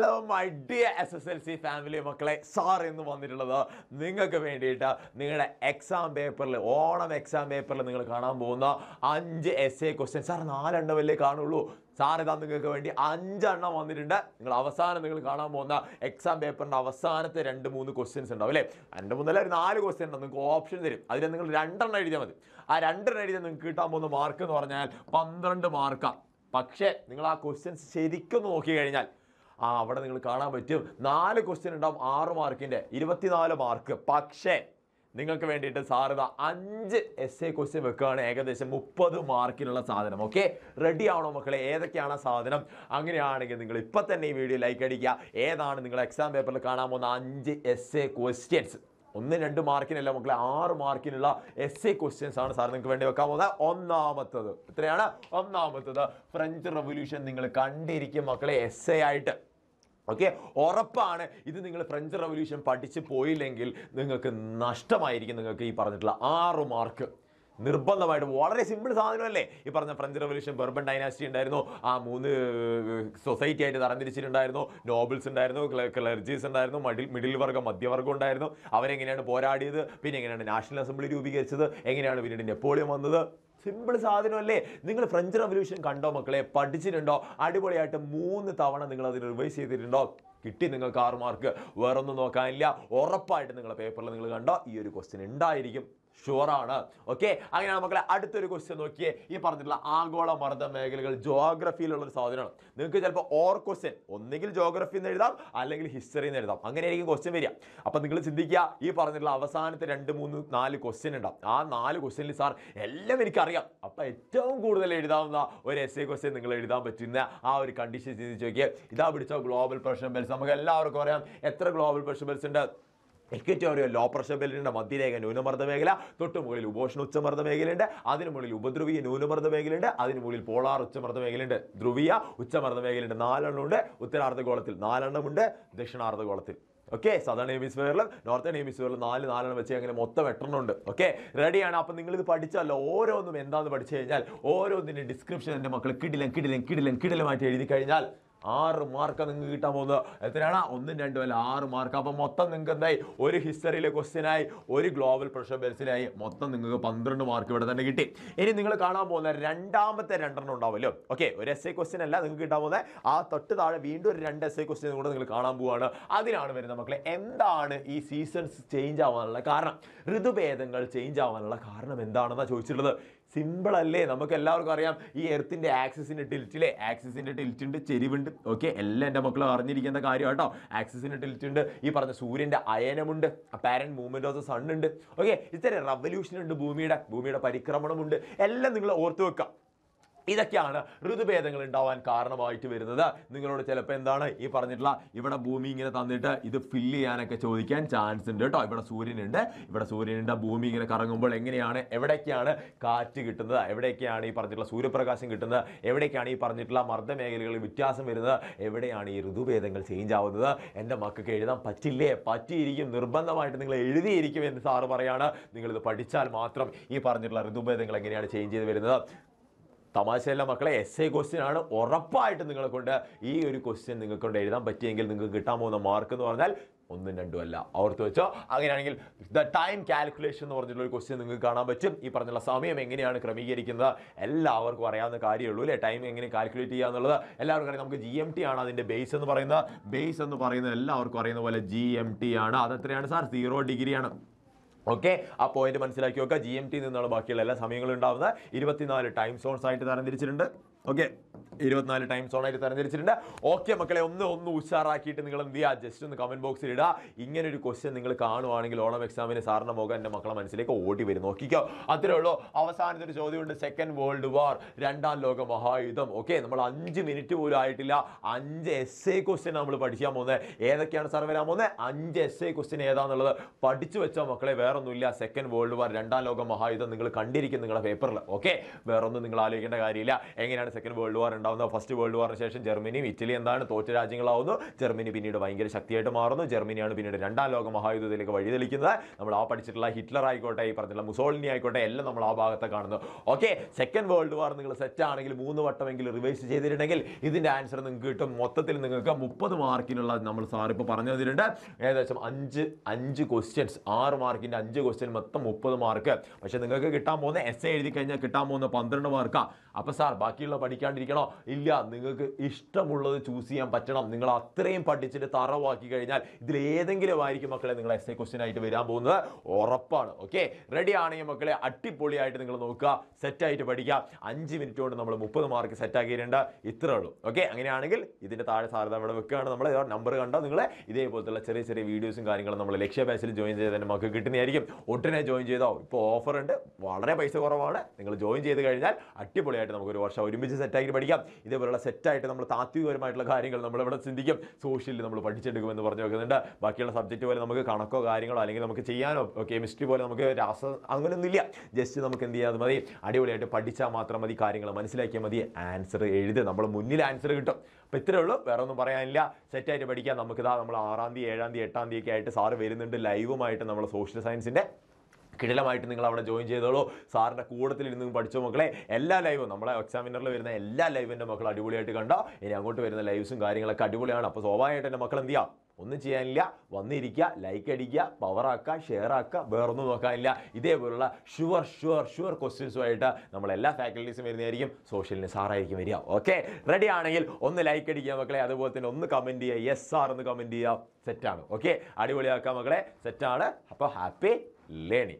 hello my dear S S L C family മക്കളെ sir എന്ന് വന്നിട്ടുള്ളത് നിങ്ങൾക്ക് വേണ്ടിയിട്ട് നിങ്ങളുടെ എക്സാം പേപ്പറിൽ ഓണം എക്സാം പേപ്പറിൽ നിങ്ങൾ കാണാൻ പോകുന്ന അഞ്ച് എസ് എ ക്വസ്റ്റ്യൻ സാർ നാലെണ്ണമല്ലേ കാണുള്ളൂ സാർ ഇതാ നിങ്ങൾക്ക് വേണ്ടി അഞ്ചെണ്ണം വന്നിട്ടുണ്ട് നിങ്ങൾ അവസാനം നിങ്ങൾ കാണാൻ പോകുന്ന എക്സാം പേപ്പറിൻ്റെ അവസാനത്തെ രണ്ട് മൂന്ന് ക്വസ്റ്റ്യൻസ് ഉണ്ടാവും അല്ലേ രണ്ട് മൂന്നല്ല ഒരു നാല് ക്വസ്റ്റ്യൻ ഉണ്ടോ നിങ്ങൾക്ക് ഓപ്ഷൻ തരും അതിൽ നിങ്ങൾ രണ്ടെണ്ണം എഴുതിയാൽ മതി ആ രണ്ടെണ്ണം എഴുതിയാൽ നിങ്ങൾക്ക് കിട്ടാൻ പോകുന്ന മാർക്ക് എന്ന് പറഞ്ഞാൽ പന്ത്രണ്ട് മാർക്കാണ് പക്ഷേ നിങ്ങൾ ആ ക്വസ്റ്റ്യൻസ് ശരിക്കും നോക്കി കഴിഞ്ഞാൽ ആ അവിടെ നിങ്ങൾ കാണാൻ പറ്റും നാല് ക്വസ്റ്റ്യൻ ഉണ്ടാവും ആറ് മാർക്കിൻ്റെ ഇരുപത്തിനാല് മാർക്ക് പക്ഷേ നിങ്ങൾക്ക് വേണ്ടിയിട്ട് സാറിത അഞ്ച് എസ് എ ക്വസ്റ്റ്യൻ വെക്കുകയാണ് ഏകദേശം മുപ്പത് മാർക്കിനുള്ള സാധനം ഓക്കെ റെഡി ആണോ മക്കളെ ഏതൊക്കെയാണ് സാധനം അങ്ങനെയാണെങ്കിൽ നിങ്ങൾ ഇപ്പം തന്നെ ഈ വീഡിയോ ലൈക്ക് അടിക്കുക ഏതാണ് നിങ്ങൾ എക്സാം പേപ്പറിൽ കാണാൻ പോകുന്ന അഞ്ച് എസ് എ ക്വസ്റ്റ്യൻസ് ഒന്ന് രണ്ട് മാർക്കിനല്ല മക്കളെ ആറ് മാർക്കിനുള്ള എസ് എ ക്വസ്റ്റ്യൻസ് ആണ് സാർ നിങ്ങൾക്ക് വേണ്ടി വെക്കാൻ പോകുന്നത് ഒന്നാമത്തത് എത്രയാണ് ഒന്നാമത്തത് ഫ്രഞ്ച് റവല്യൂഷൻ നിങ്ങൾ കണ്ടിരിക്കും മക്കളെ എസ് എ ആയിട്ട് ഓക്കെ ഉറപ്പാണ് ഇത് നിങ്ങൾ ഫ്രഞ്ച് റവല്യൂഷൻ പഠിച്ച് പോയില്ലെങ്കിൽ നിങ്ങൾക്ക് നഷ്ടമായിരിക്കും നിങ്ങൾക്ക് ഈ പറഞ്ഞിട്ടുള്ള ആറ് മാർക്ക് നിർബന്ധമായിട്ട് വളരെ സിമ്പിൾ സാധനമല്ലേ ഈ പറഞ്ഞ ഫ്രഞ്ച് റവല്യൂഷൻ ബർബൺ ഡൈനാസ്റ്റി ഉണ്ടായിരുന്നു ആ മൂന്ന് സൊസൈറ്റി ആയിട്ട് തരംതിരിച്ചിട്ടുണ്ടായിരുന്നു നോബിൾസ് ഉണ്ടായിരുന്നു ക്ലർജീസ് ഉണ്ടായിരുന്നു മഡിൽ മിഡിൽ വർഗ്ഗം മധ്യവർഗ്ഗം ഉണ്ടായിരുന്നു അവരെങ്ങനെയാണ് പോരാടിയത് പിന്നെ എങ്ങനെയാണ് നാഷണൽ അസംബ്ലി രൂപീകരിച്ചത് എങ്ങനെയാണ് പിന്നീട് നെപ്പോളിയൻ വന്നത് സിമ്പിൾ സാധനമല്ലേ നിങ്ങൾ ഫ്രഞ്ച് റെവല്യൂഷൻ കണ്ടോ മക്കളെ പഠിച്ചിട്ടുണ്ടോ അടിപൊളിയായിട്ട് മൂന്ന് തവണ നിങ്ങൾ അതിന് റിവൈസ് ചെയ്തിട്ടുണ്ടോ കിട്ടി നിങ്ങൾക്ക് ആറ് മാർക്ക് വേറൊന്നും നോക്കാനില്ല ഉറപ്പായിട്ട് നിങ്ങളുടെ പേപ്പറിൽ നിങ്ങൾ കണ്ടോ ഈ ഒരു ക്വസ്റ്റ്യൻ ഉണ്ടായിരിക്കും ഷുവറാണ് ഓക്കെ അങ്ങനെ മക്കളെ അടുത്തൊരു ക്വസ്റ്റ്യൻ നോക്കിയേ ഈ പറഞ്ഞിട്ടുള്ള ആഗോള മർദ്ദ മേഖലകൾ ജോഗ്രഫിയിലുള്ള ഒരു സാധനമാണ് നിങ്ങൾക്ക് ചിലപ്പോൾ ഓർ ക്വസ്റ്റ്യൻ ഒന്നെങ്കിൽ ജോഗ്രഫി എന്ന് എഴുതാം അല്ലെങ്കിൽ ഹിസ്റ്ററി എന്ന് എഴുതാം അങ്ങനെയായിരിക്കും ക്വസ്റ്റ്യൻ വരിക അപ്പം നിങ്ങൾ ചിന്തിക്കുക ഈ പറഞ്ഞിട്ടുള്ള അവസാനത്തെ രണ്ട് മൂന്ന് നാല് ക്വസ്റ്റ്യൻ ഉണ്ടാവും ആ നാല് ക്വസ്റ്റ്യനിൽ സാർ എല്ലാം എനിക്കറിയാം അപ്പം ഏറ്റവും കൂടുതൽ എഴുതാവുന്ന ഒരു എസ് എ ക്വസ്റ്റ്യൻ നിങ്ങൾ എഴുതാൻ പറ്റുന്ന ആ ഒരു കണ്ടീഷൻ ചിന്തിച്ച് നോക്കിയാൽ ഇതാ പിടിച്ചോ ഗ്ലോബൽ പ്രഷർ ബെൽസ് നമുക്ക് എല്ലാവർക്കും അറിയാം എത്ര ഗ്ലോബൽ പ്രഷർ ബെൽസ് ഉണ്ട് ഇക്വിറ്റി ഒരു ലോ പ്രഷർ ബെൽറ്റിൻ്റെ മധ്യരേഖ ന്യൂനമർദ്ദ മേഖല തൊട്ട് മുകളിൽ ഉപോഷണ ഉച്ചമർദ്ദ മേഖലയുണ്ട് അതിന് മുകളിൽ ഉപദ്രവീയ ന്യൂനമർദ്ദ മേഖലയുണ്ട് അതിന് മുകളിൽ പോളാർ ഉച്ചമർദ്ദ മേഖലയുണ്ട് ധ്രുവീയ ഉച്ചമർദ്ദ മേഖലയുണ്ട് നാലെണ്ണമുണ്ട് ഉത്തരാർദ്ധഗോളത്തിൽ നാലെണ്ണമുണ്ട് ദക്ഷിണാർദ്ധഗോളത്തിൽ ഓക്കെ സദേൺ ഹെമിസ്ഫിയറിലും നോർത്തേൺ ഹെമിസ്ഫിയറിലും നാല് നാലെണ്ണം വെച്ച് അങ്ങനെ മൊത്തം എട്ടെണ്ണമുണ്ട് ഓക്കെ റെഡിയാണ് അപ്പം നിങ്ങളിത് പഠിച്ചല്ലോ ഓരോന്നും എന്താണെന്ന് പഠിച്ചു കഴിഞ്ഞാൽ ഓരോന്നിൻ്റെ ഡിസ്ക്രിപ്ഷൻ എൻ്റെ മക്കൾ കിടിലം കിടിലം കിടിലം കിടിലമായിട്ട് എഴുതി കഴിഞ്ഞാൽ ആറ് മാർക്ക് നിങ്ങൾക്ക് കിട്ടാൻ പോകുന്നത് എത്രയാണ് ഒന്നും രണ്ടും അല്ല ആറ് മാർക്ക് അപ്പോൾ മൊത്തം നിങ്ങൾക്ക് എന്തായി ഒരു ഹിസ്റ്ററിയിലെ ക്വസ്റ്റ്യനായി ഒരു ഗ്ലോബൽ പ്രഷർ ബെൽസിനായി മൊത്തം നിങ്ങൾക്ക് പന്ത്രണ്ട് മാർക്ക് ഇവിടെ തന്നെ കിട്ടി ഇനി നിങ്ങൾ കാണാൻ പോകുന്ന രണ്ടാമത്തെ രണ്ടെണ്ണം ഉണ്ടാവുമല്ലോ ഓക്കെ ഒരു എസ് എ ക്വസ്റ്റ്യൻ അല്ല നിങ്ങൾക്ക് കിട്ടാൻ പോകുന്നത് ആ തൊട്ട് താഴെ വീണ്ടും ഒരു രണ്ട് എസ് എ ക്വസ്റ്റ്യൻ കൂടെ നിങ്ങൾ കാണാൻ പോവുകയാണ് അതിനാണ് വരുന്നത് മക്കളെ എന്താണ് ഈ സീസൺസ് ചേഞ്ച് ആവാനുള്ള കാരണം ഋതുഭേദങ്ങൾ ചേഞ്ച് ആവാനുള്ള കാരണം എന്താണെന്നാണ് ചോദിച്ചിട്ടുള്ളത് സിമ്പിൾ അല്ലേ നമുക്ക് എല്ലാവർക്കും അറിയാം ഈ എർത്തിൻ്റെ ആക്സിസിൻ്റെ ടിൽറ്റിലെ ആക്സിസിൻ്റെ ടിൽറ്റുണ്ട് ചെരിവുണ്ട് ഓക്കെ എല്ലാം എൻ്റെ മക്കളും അറിഞ്ഞിരിക്കുന്ന കാര്യം കേട്ടോ ആക്സിസിൻ്റെ ടിൽറ്റുണ്ട് ഈ പറഞ്ഞ സൂര്യൻ്റെ അയനമുണ്ട് അപ്പാരൻറ്റ് മൂവ്മെന്റ് ഓഫ് ദ സണ്ണുണ്ട് ഉണ്ട് ഓക്കെ ഇത്തരം റവല്യൂഷൻ ഉണ്ട് ഭൂമിയുടെ ഭൂമിയുടെ പരിക്രമണമുണ്ട് എല്ലാം നിങ്ങൾ ഓർത്ത് വെക്കുക ഇതൊക്കെയാണ് ഋതുഭേദങ്ങൾ ഉണ്ടാവാൻ കാരണമായിട്ട് വരുന്നത് നിങ്ങളോട് ചിലപ്പോൾ എന്താണ് ഈ പറഞ്ഞിട്ടുള്ള ഇവിടെ ഭൂമി ഇങ്ങനെ തന്നിട്ട് ഇത് ഫില്ല് ചെയ്യാനൊക്കെ ചോദിക്കാൻ ചാൻസ് ഉണ്ട് കേട്ടോ ഇവിടെ സൂര്യനുണ്ട് ഇവിടെ സൂര്യനുണ്ട് ഭൂമി ഇങ്ങനെ കറങ്ങുമ്പോൾ എങ്ങനെയാണ് എവിടേക്കാണ് കാറ്റ് കിട്ടുന്നത് എവിടേക്കാണ് ഈ പറഞ്ഞിട്ടുള്ള സൂര്യപ്രകാശം കിട്ടുന്നത് എവിടേക്കാണ് ഈ പറഞ്ഞിട്ടുള്ള മർദ്ദമേഖലകളിൽ വ്യത്യാസം വരുന്നത് എവിടെയാണ് ഈ ഋതുഭേദങ്ങൾ ചേഞ്ച് ആവുന്നത് എൻ്റെ മക്കൾക്ക് എഴുതാൻ പറ്റില്ലേ പറ്റിയിരിക്കും നിർബന്ധമായിട്ട് നിങ്ങൾ എഴുതിയിരിക്കും എന്ന് സാറ് പറയാണ് നിങ്ങളിത് പഠിച്ചാൽ മാത്രം ഈ പറഞ്ഞിട്ടുള്ള ഋതുഭേദങ്ങൾ എങ്ങനെയാണ് ചേഞ്ച് ചെയ്ത് വരുന്നത് തമാശയല്ല മക്കളെ എസ് ഐ ക്വസ്റ്റ്യൻ ആണ് ഉറപ്പായിട്ട് നിങ്ങളെ കൊണ്ട് ഈ ഒരു ക്വസ്റ്റ്യൻ നിങ്ങൾക്ക് കൊണ്ട് എഴുതാൻ പറ്റിയെങ്കിൽ നിങ്ങൾക്ക് കിട്ടാൻ പോകുന്ന മാർക്ക് എന്ന് പറഞ്ഞാൽ ഒന്നും രണ്ടും അല്ല ഓർത്ത് വെച്ചോ അങ്ങനെയാണെങ്കിൽ ദ ടൈം കാൽക്കുലേഷൻ എന്ന് പറഞ്ഞിട്ടുള്ള ഒരു ക്വസ്റ്റ്യൻ നിങ്ങൾക്ക് കാണാൻ പറ്റും ഈ പറഞ്ഞുള്ള സമയം എങ്ങനെയാണ് ക്രമീകരിക്കുന്നത് എല്ലാവർക്കും അറിയാവുന്ന കാര്യമുള്ളൂ അല്ലേ ടൈം എങ്ങനെ കാൽക്കുലേറ്റ് ചെയ്യുക എന്നുള്ളത് എല്ലാവർക്കും അറിയാം നമുക്ക് ജി എം ടി ആണ് അതിൻ്റെ ബേസ് എന്ന് പറയുന്നത് ബേസ് എന്ന് പറയുന്നത് എല്ലാവർക്കും അറിയുന്ന പോലെ ജി എം ടി ആണ് അതെത്രയാണ് സാർ സീറോ ഡിഗ്രിയാണ് ഓക്കെ ആ പോയിന്റ് മനസ്സിലാക്കി നോക്കുക ജി എം ടി നിന്നാണ് ബാക്കിയുള്ള എല്ലാ സമയങ്ങളും ഉണ്ടാവുന്നത് ഇരുപത്തിനാല് ടൈം സോൺസ് ആയിട്ട് തരംതിരിച്ചിട്ടുണ്ട് ഓക്കെ ഇരുപത്തിനാല് ടൈം സോണായിട്ട് തരംതിരിച്ചിട്ടുണ്ട് ഓക്കെ മക്കളെ ഒന്ന് ഒന്ന് ഉഷാറാക്കിയിട്ട് നിങ്ങൾ എന്ത് ചെയ്യുക ജസ്റ്റ് ഒന്ന് കമൻറ്റ് ബോക്സിൽ ഇടുക ഇങ്ങനെ ഒരു ക്വസ്റ്റ്യൻ നിങ്ങൾ കാണുവാണെങ്കിൽ ഓണം എക്സാമിന് സാറിൻ്റെ മുഖം എൻ്റെ മക്കളെ മനസ്സിലേക്ക് ഓടി വരും നോക്കിക്കോ അത്രേ ഉള്ളൂ അവസാനത്തെ ഒരു ചോദ്യമുണ്ട് സെക്കൻഡ് വേൾഡ് വാർ രണ്ടാം ലോക മഹായുദ്ധം ഓക്കെ നമ്മൾ അഞ്ച് മിനിറ്റ് പോലും ആയിട്ടില്ല അഞ്ച് എസ് എ ക്വസ്റ്റ്യൻ നമ്മൾ പഠിക്കാൻ പോകുന്നത് ഏതൊക്കെയാണ് സാർ വരാൻ പോകുന്നത് അഞ്ച് എസ് എ ക്വസ്റ്റ്യൻ ഏതാണെന്നുള്ളത് പഠിച്ചു വെച്ചാൽ മക്കളെ വേറൊന്നുമില്ല സെക്കൻഡ് വേൾഡ് വാർ രണ്ടാം ലോക മഹായുദ്ധം നിങ്ങൾ കണ്ടിരിക്കും നിങ്ങളുടെ പേപ്പറിൽ ഓക്കെ വേറൊന്നും നിങ്ങൾ ആലോചിക്കേണ്ട കാര്യമില്ല എങ്ങനെയാണ് എന്താണ് സെക്കൻഡ് വേൾഡ് വാർ ഉണ്ടാവുന്ന ഫസ്റ്റ് വേൾഡ് വാറിന് ശേഷം ജർമ്മനിയും ഇറ്റലി എന്താണ് തോറ്റ രാജ്യങ്ങളാവുന്നു ജർമ്മനി പിന്നീട് ഭയങ്കര ശക്തിയായിട്ട് മാറുന്നു ജർമ്മനിയാണ് പിന്നീട് രണ്ടാം ലോക മഹായുദ്ധത്തിലേക്ക് വഴിതെളിക്കുന്നത് നമ്മൾ ആ പഠിച്ചിട്ടുള്ള ഹിറ്റ്ലർ ആയിക്കോട്ടെ ഈ പറഞ്ഞിട്ടുള്ള മുസോളിനി ആയിക്കോട്ടെ എല്ലാം നമ്മൾ ആ ഭാഗത്തെ കാണുന്നു ഓക്കെ സെക്കൻഡ് വേൾഡ് വാർ നിങ്ങൾ സെറ്റ് ആണെങ്കിൽ മൂന്ന് വട്ടമെങ്കിലും റിവൈസ് ചെയ്തിട്ടുണ്ടെങ്കിൽ ഇതിൻ്റെ ആൻസർ നിങ്ങൾക്ക് കിട്ടും മൊത്തത്തിൽ നിങ്ങൾക്ക് മുപ്പത് മാർക്കിനുള്ള നമ്മൾ സാർ ഇപ്പോൾ പറഞ്ഞു തന്നിട്ടുണ്ട് ഏകദേശം അഞ്ച് അഞ്ച് ക്വസ്റ്റ്യൻസ് ആറ് മാർക്കിൻ്റെ അഞ്ച് ക്വസ്റ്റ്യൻ മൊത്തം മുപ്പത് മാർക്ക് പക്ഷേ നിങ്ങൾക്ക് കിട്ടാൻ പോകുന്ന എസ് എഴുതി കഴിഞ്ഞാൽ കിട്ടാൻ പോകുന്ന പന്ത്രണ്ട് മാർക്കാണ് അപ്പോൾ സാർ ബാക്കിയുള്ള പഠിക്കാണ്ടിരിക്കണോ ഇല്ല നിങ്ങൾക്ക് ഇഷ്ടമുള്ളത് ചൂസ് ചെയ്യാൻ പറ്റണം നിങ്ങൾ അത്രയും പഠിച്ചിട്ട് തറവാക്കി കഴിഞ്ഞാൽ ഇതിൽ ഏതെങ്കിലും ആയിരിക്കും മക്കളെ നിങ്ങൾ എസ് എ ക്വസ്റ്റ്യൻ ആയിട്ട് വരാൻ പോകുന്നത് ഉറപ്പാണ് ഓക്കെ റെഡി ആണെങ്കിൽ മക്കളെ അടിപൊളിയായിട്ട് നിങ്ങൾ നോക്കുക സെറ്റായിട്ട് പഠിക്കുക അഞ്ച് മിനിറ്റ് കൊണ്ട് നമ്മൾ മുപ്പത് മാർക്ക് സെറ്റാക്കിയിട്ടുണ്ട് ഇത്രേ ഉള്ളൂ ഓക്കെ അങ്ങനെയാണെങ്കിൽ ഇതിൻ്റെ താഴെ സാധ്യത ഇവിടെ വെക്കുകയാണ് നമ്മൾ നമ്പർ കണ്ടോ നിങ്ങൾ ഇതേപോലത്തുള്ള ചെറിയ ചെറിയ വീഡിയോസും കാര്യങ്ങളും നമ്മൾ ലക്ഷ്യ ബാച്ചിൽ ജോയിൻ തന്നെ മക്കൾ കിട്ടുന്നതായിരിക്കും ഉടനെ ജോയിൻ ചെയ്തോ ഇപ്പോൾ ഓഫർ ഉണ്ട് വളരെ പൈസ കുറവാണ് നിങ്ങൾ ജോയിൻ ചെയ്ത് കഴിഞ്ഞാൽ അടിപൊളിയായിട്ട് ഒരു വർഷം ഒരുമിച്ച് വെച്ച് സെറ്റാക്കി പഠിക്കാം ഇതേപോലെയുള്ള സെറ്റായിട്ട് നമ്മൾ താത്വികപരമായിട്ടുള്ള കാര്യങ്ങൾ നമ്മളിവിടെ ചിന്തിക്കും സോഷ്യലിൽ നമ്മൾ പഠിച്ചെടുക്കുമെന്ന് പറഞ്ഞു വെക്കുന്നുണ്ട് ബാക്കിയുള്ള സബ്ജക്റ്റ് പോലെ നമുക്ക് കണക്കോ കാര്യങ്ങളോ അല്ലെങ്കിൽ നമുക്ക് ചെയ്യാനോ കെമിസ്ട്രി പോലെ നമുക്ക് രാസ അങ്ങനെയൊന്നുമില്ല ജസ്റ്റ് നമുക്ക് എന്ത് ചെയ്യാതെ മതി അടിപൊളിയായിട്ട് പഠിച്ചാൽ മാത്രം മതി കാര്യങ്ങൾ മനസ്സിലാക്കിയാൽ മതി ആൻസർ എഴുതി നമ്മൾ മുന്നിൽ ആൻസർ കിട്ടും അപ്പോൾ ഇത്രയേ ഉള്ളൂ വേറെ ഒന്നും പറയാനില്ല സെറ്റായിട്ട് പഠിക്കാം നമുക്കിതാ നമ്മൾ ആറാം തീയതി ഏഴാം തീയതി എട്ടാം തീയതി ഒക്കെ ആയിട്ട് സാറ് വരുന്നുണ്ട് ലൈവുമായിട്ട് നമ്മൾ സോഷ്യൽ സയൻസിൻ്റെ കിടിലമായിട്ട് നിങ്ങൾ അവിടെ ജോയിൻ ചെയ്തോളൂ സാറിൻ്റെ ഇരുന്ന് പഠിച്ചോ മക്കളെ എല്ലാ ലൈവും നമ്മളെ എക്സാമിനറിൽ വരുന്ന എല്ലാ ലൈവിൻ്റെ മക്കൾ അടിപൊളിയായിട്ട് കണ്ടോ ഇനി അങ്ങോട്ട് വരുന്ന ലൈവ്സും കാര്യങ്ങളൊക്കെ അടിപൊളിയാണ് അപ്പോൾ സ്വാഭാവികമായിട്ട് എൻ്റെ മക്കൾ എന്ത് ചെയ്യാം ഒന്നും ചെയ്യാനില്ല വന്നിരിക്കുക ലൈക്ക് അടിക്കുക പവറാക്കുക ഷെയർ ആക്കുക വേറൊന്നും നോക്കാനില്ല ഇതേപോലുള്ള ഷുവർ ഷുവർ ഷുവർ ക്വസ്റ്റ്യൻസുമായിട്ട് നമ്മളെല്ലാ എല്ലാ ഫാക്കൽറ്റീസും വരുന്നതായിരിക്കും സോഷ്യലിന് സാറായിരിക്കും വരിക ഓക്കെ റെഡി ആണെങ്കിൽ ഒന്ന് ലൈക്ക് അടിക്കുക മക്കളെ അതുപോലെ തന്നെ ഒന്ന് കമൻറ്റ് ചെയ്യുക യെസ് സാർ എന്ന് കമൻറ്റ് ചെയ്യുക സെറ്റാണ് ഓക്കെ അടിപൊളിയാക്കുക മക്കളെ സെറ്റാണ് അപ്പോൾ ഹാപ്പി ലേണി